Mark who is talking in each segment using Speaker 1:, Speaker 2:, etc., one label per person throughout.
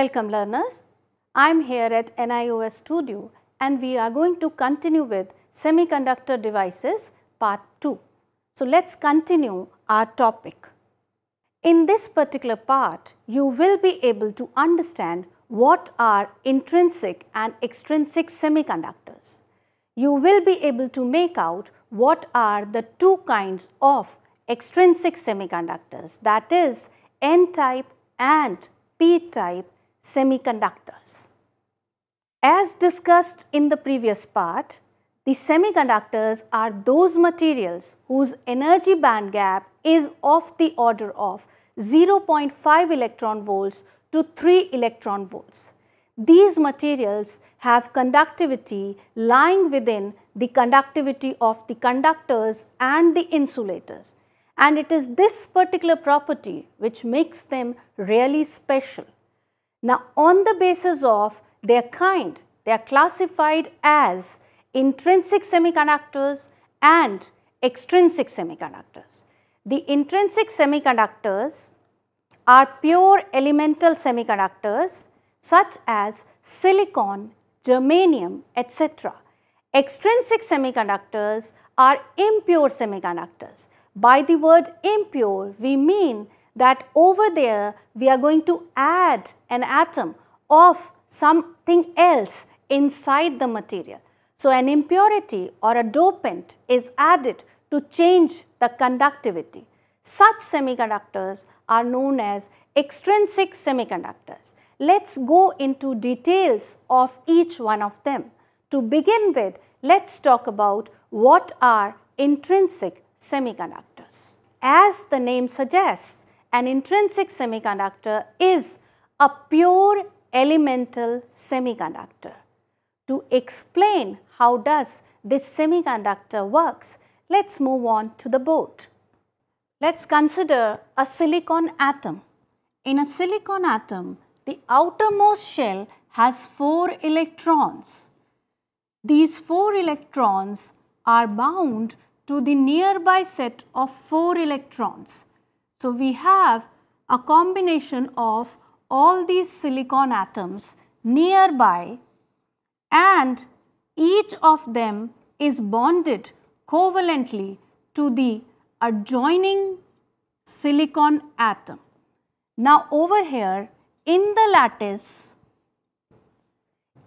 Speaker 1: Welcome learners. I'm here at NIOS Studio and we are going to continue with Semiconductor Devices Part 2. So let's continue our topic. In this particular part, you will be able to understand what are intrinsic and extrinsic semiconductors. You will be able to make out what are the two kinds of extrinsic semiconductors that is N-type and P-type semiconductors. As discussed in the previous part, the semiconductors are those materials whose energy band gap is of the order of 0.5 electron volts to 3 electron volts. These materials have conductivity lying within the conductivity of the conductors and the insulators. And it is this particular property which makes them really special. Now, on the basis of their kind, they are classified as intrinsic semiconductors and extrinsic semiconductors. The intrinsic semiconductors are pure elemental semiconductors such as silicon, germanium, etc. Extrinsic semiconductors are impure semiconductors. By the word impure, we mean that over there we are going to add an atom of something else inside the material. So, an impurity or a dopant is added to change the conductivity. Such semiconductors are known as extrinsic semiconductors. Let's go into details of each one of them. To begin with, let's talk about what are intrinsic semiconductors. As the name suggests, an intrinsic semiconductor is a pure elemental semiconductor. To explain how does this semiconductor works, let's move on to the boat. Let's consider a silicon atom. In a silicon atom, the outermost shell has 4 electrons. These 4 electrons are bound to the nearby set of 4 electrons so, we have a combination of all these silicon atoms nearby and each of them is bonded covalently to the adjoining silicon atom. Now over here in the lattice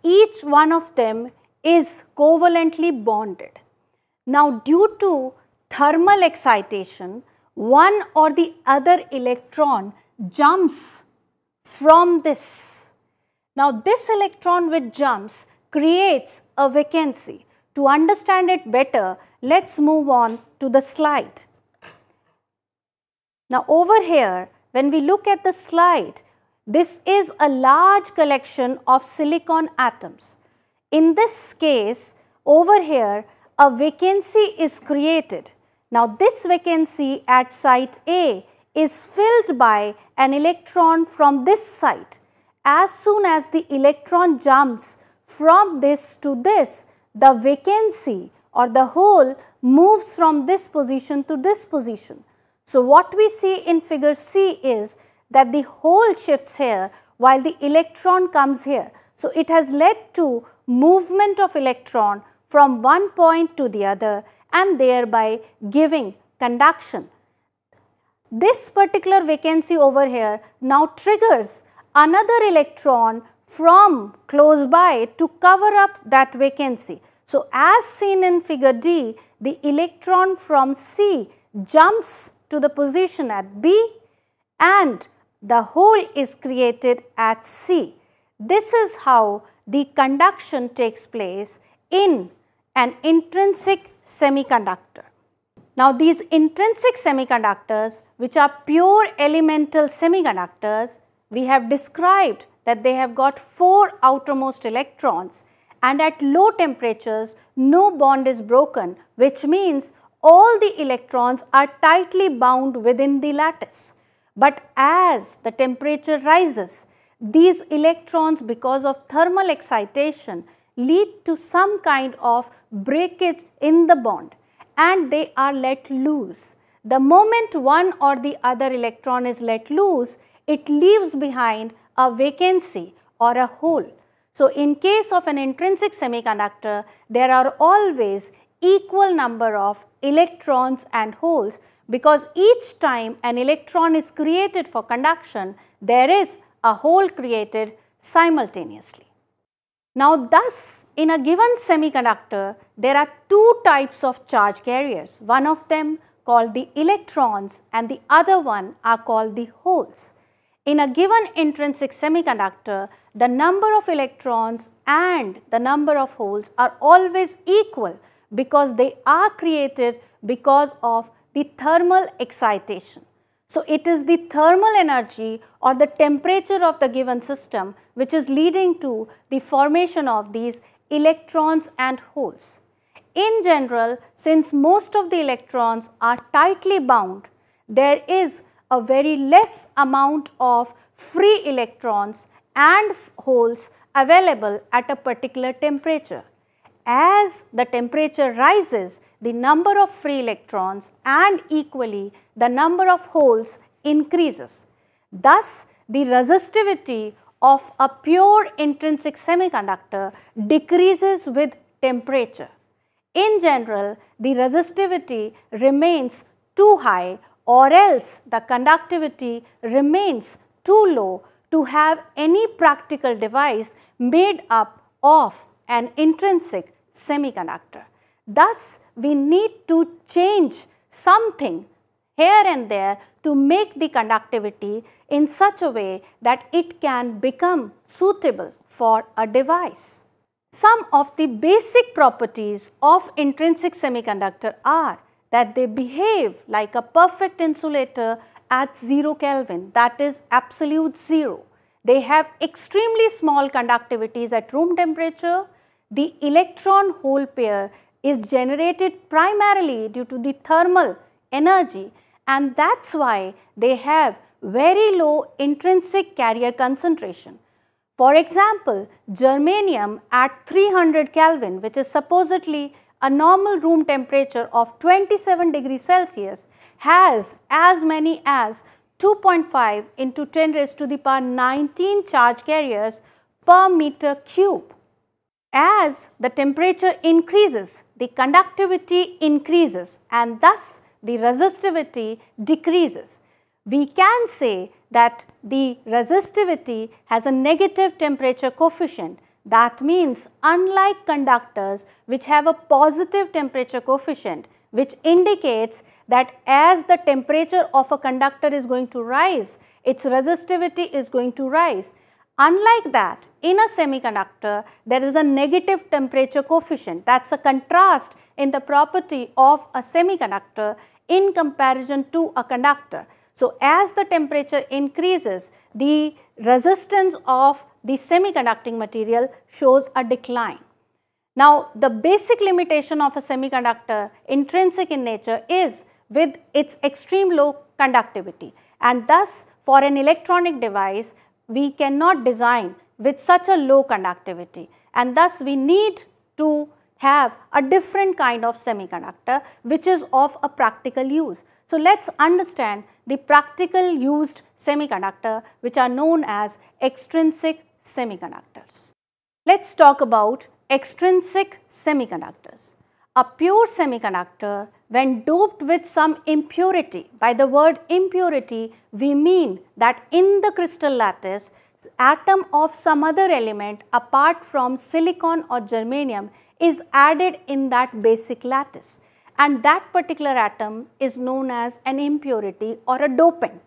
Speaker 1: each one of them is covalently bonded. Now due to thermal excitation one or the other electron jumps from this. Now this electron which jumps creates a vacancy. To understand it better, let's move on to the slide. Now over here, when we look at the slide, this is a large collection of silicon atoms. In this case, over here, a vacancy is created now this vacancy at site A is filled by an electron from this site. As soon as the electron jumps from this to this, the vacancy or the hole moves from this position to this position. So what we see in figure C is that the hole shifts here while the electron comes here. So it has led to movement of electron from one point to the other and thereby giving conduction. This particular vacancy over here now triggers another electron from close by to cover up that vacancy. So, as seen in figure D, the electron from C jumps to the position at B and the hole is created at C. This is how the conduction takes place in an intrinsic semiconductor. Now these intrinsic semiconductors which are pure elemental semiconductors we have described that they have got 4 outermost electrons and at low temperatures no bond is broken which means all the electrons are tightly bound within the lattice. But as the temperature rises, these electrons because of thermal excitation lead to some kind of breakage in the bond and they are let loose. The moment one or the other electron is let loose, it leaves behind a vacancy or a hole. So, in case of an intrinsic semiconductor, there are always equal number of electrons and holes because each time an electron is created for conduction, there is a hole created simultaneously. Now thus in a given semiconductor there are two types of charge carriers. One of them called the electrons and the other one are called the holes. In a given intrinsic semiconductor, the number of electrons and the number of holes are always equal because they are created because of the thermal excitation. So it is the thermal energy or the temperature of the given system which is leading to the formation of these electrons and holes. In general, since most of the electrons are tightly bound, there is a very less amount of free electrons and holes available at a particular temperature. As the temperature rises, the number of free electrons and equally the number of holes increases. Thus, the resistivity of a pure intrinsic semiconductor decreases with temperature. In general, the resistivity remains too high or else the conductivity remains too low to have any practical device made up of an intrinsic semiconductor. Thus, we need to change something here and there to make the conductivity in such a way that it can become suitable for a device. Some of the basic properties of intrinsic semiconductor are that they behave like a perfect insulator at 0 Kelvin that is absolute 0. They have extremely small conductivities at room temperature. The electron hole pair is generated primarily due to the thermal energy and that's why they have very low intrinsic carrier concentration. For example, germanium at 300 Kelvin which is supposedly a normal room temperature of 27 degrees Celsius has as many as 2.5 into 10 raised to the power 19 charge carriers per meter cube. As the temperature increases, the conductivity increases and thus the resistivity decreases. We can say that the resistivity has a negative temperature coefficient. That means unlike conductors which have a positive temperature coefficient which indicates that as the temperature of a conductor is going to rise, its resistivity is going to rise. Unlike that, in a semiconductor, there is a negative temperature coefficient. That's a contrast in the property of a semiconductor in comparison to a conductor. So, as the temperature increases, the resistance of the semiconducting material shows a decline. Now, the basic limitation of a semiconductor intrinsic in nature is with its extreme low conductivity and thus for an electronic device we cannot design with such a low conductivity and thus we need to have a different kind of semiconductor which is of a practical use. So, let us understand the practical used semiconductor which are known as extrinsic semiconductors. Let us talk about extrinsic semiconductors a pure semiconductor, when doped with some impurity, by the word impurity, we mean that in the crystal lattice, atom of some other element apart from silicon or germanium is added in that basic lattice. And that particular atom is known as an impurity or a dopant.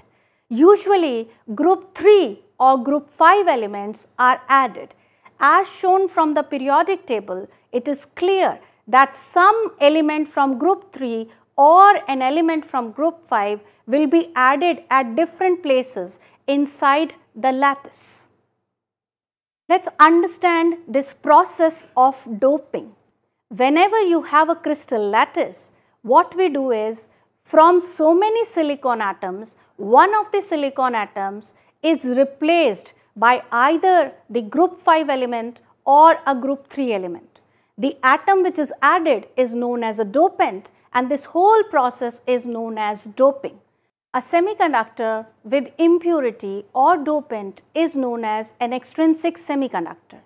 Speaker 1: Usually, group 3 or group 5 elements are added. As shown from the periodic table, it is clear that some element from group 3 or an element from group 5 will be added at different places inside the lattice. Let us understand this process of doping. Whenever you have a crystal lattice, what we do is from so many silicon atoms, one of the silicon atoms is replaced by either the group 5 element or a group 3 element. The atom which is added is known as a dopant and this whole process is known as doping. A semiconductor with impurity or dopant is known as an extrinsic semiconductor.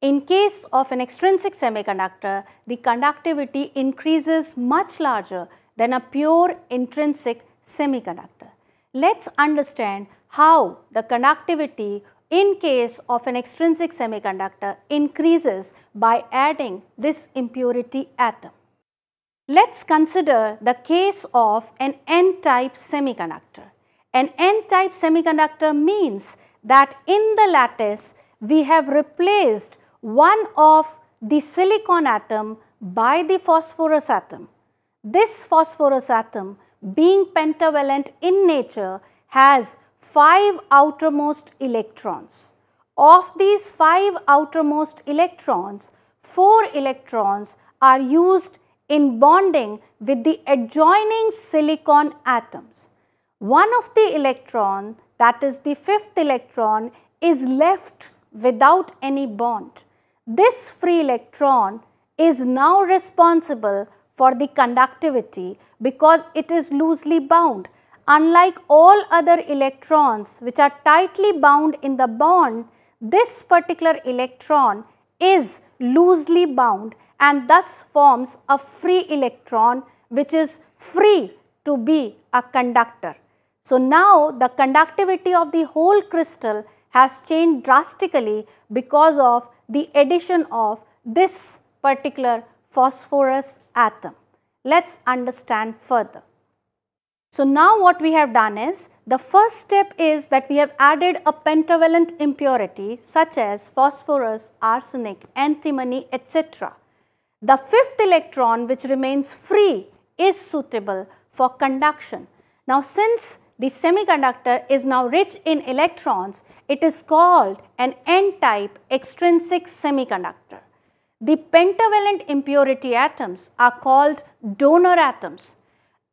Speaker 1: In case of an extrinsic semiconductor, the conductivity increases much larger than a pure intrinsic semiconductor. Let's understand how the conductivity in case of an extrinsic semiconductor increases by adding this impurity atom. Let's consider the case of an n-type semiconductor. An n-type semiconductor means that in the lattice we have replaced one of the silicon atom by the phosphorus atom. This phosphorus atom being pentavalent in nature has 5 outermost electrons. Of these 5 outermost electrons, 4 electrons are used in bonding with the adjoining silicon atoms. One of the electron, that is the fifth electron, is left without any bond. This free electron is now responsible for the conductivity because it is loosely bound Unlike all other electrons which are tightly bound in the bond, this particular electron is loosely bound and thus forms a free electron which is free to be a conductor. So now the conductivity of the whole crystal has changed drastically because of the addition of this particular phosphorus atom. Let us understand further. So now what we have done is, the first step is that we have added a pentavalent impurity such as phosphorus, arsenic, antimony, etc. The fifth electron which remains free is suitable for conduction. Now since the semiconductor is now rich in electrons, it is called an n-type extrinsic semiconductor. The pentavalent impurity atoms are called donor atoms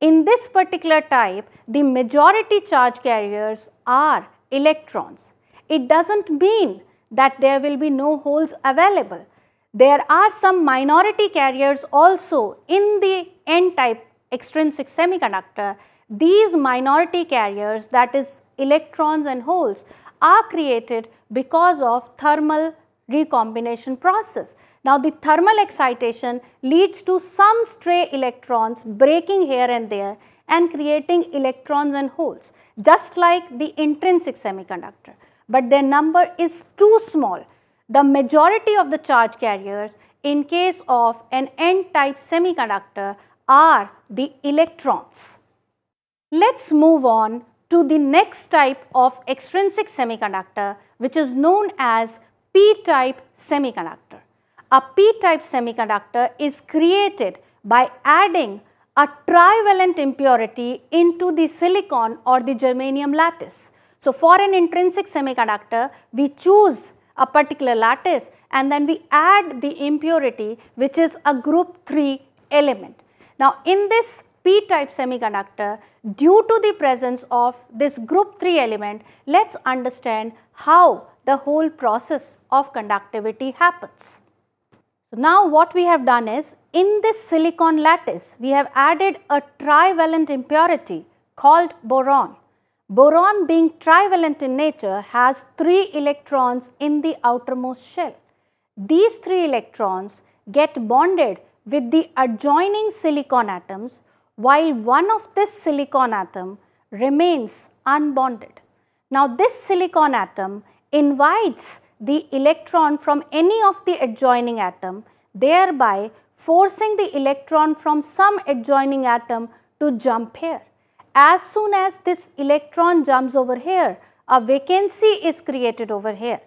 Speaker 1: in this particular type, the majority charge carriers are electrons. It does not mean that there will be no holes available. There are some minority carriers also in the n-type extrinsic semiconductor. These minority carriers that is electrons and holes are created because of thermal recombination process. Now the thermal excitation leads to some stray electrons breaking here and there and creating electrons and holes just like the intrinsic semiconductor. But their number is too small. The majority of the charge carriers in case of an n-type semiconductor are the electrons. Let's move on to the next type of extrinsic semiconductor which is known as p-type semiconductor a p-type semiconductor is created by adding a trivalent impurity into the silicon or the germanium lattice. So for an intrinsic semiconductor, we choose a particular lattice and then we add the impurity which is a group 3 element. Now in this p-type semiconductor, due to the presence of this group 3 element, let's understand how the whole process of conductivity happens. So now what we have done is in this silicon lattice we have added a trivalent impurity called boron. Boron being trivalent in nature has 3 electrons in the outermost shell. These 3 electrons get bonded with the adjoining silicon atoms while one of this silicon atom remains unbonded. Now this silicon atom invites the electron from any of the adjoining atom, thereby forcing the electron from some adjoining atom to jump here. As soon as this electron jumps over here, a vacancy is created over here.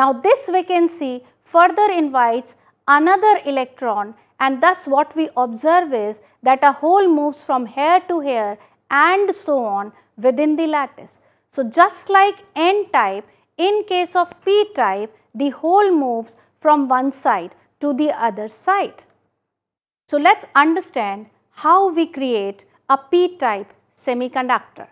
Speaker 1: Now this vacancy further invites another electron and thus what we observe is that a hole moves from here to here and so on within the lattice. So just like n-type, in case of p-type, the hole moves from one side to the other side. So let's understand how we create a p-type semiconductor.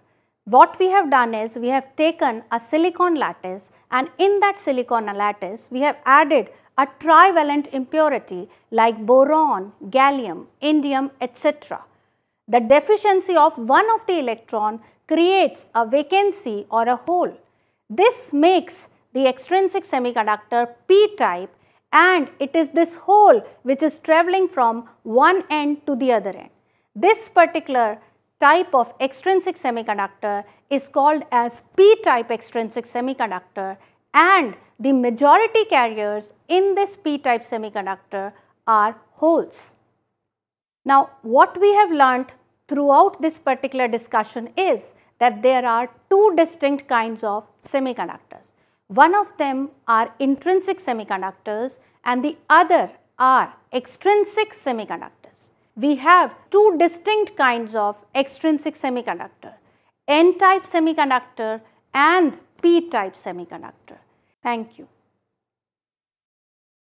Speaker 1: What we have done is we have taken a silicon lattice and in that silicon lattice we have added a trivalent impurity like boron, gallium, indium etc. The deficiency of one of the electron creates a vacancy or a hole. This makes the extrinsic semiconductor p-type and it is this hole which is travelling from one end to the other end. This particular type of extrinsic semiconductor is called as p-type extrinsic semiconductor and the majority carriers in this p-type semiconductor are holes. Now what we have learnt throughout this particular discussion is that there are two distinct kinds of semiconductors. One of them are intrinsic semiconductors and the other are extrinsic semiconductors. We have two distinct kinds of extrinsic semiconductor, N-type semiconductor and P-type semiconductor. Thank you.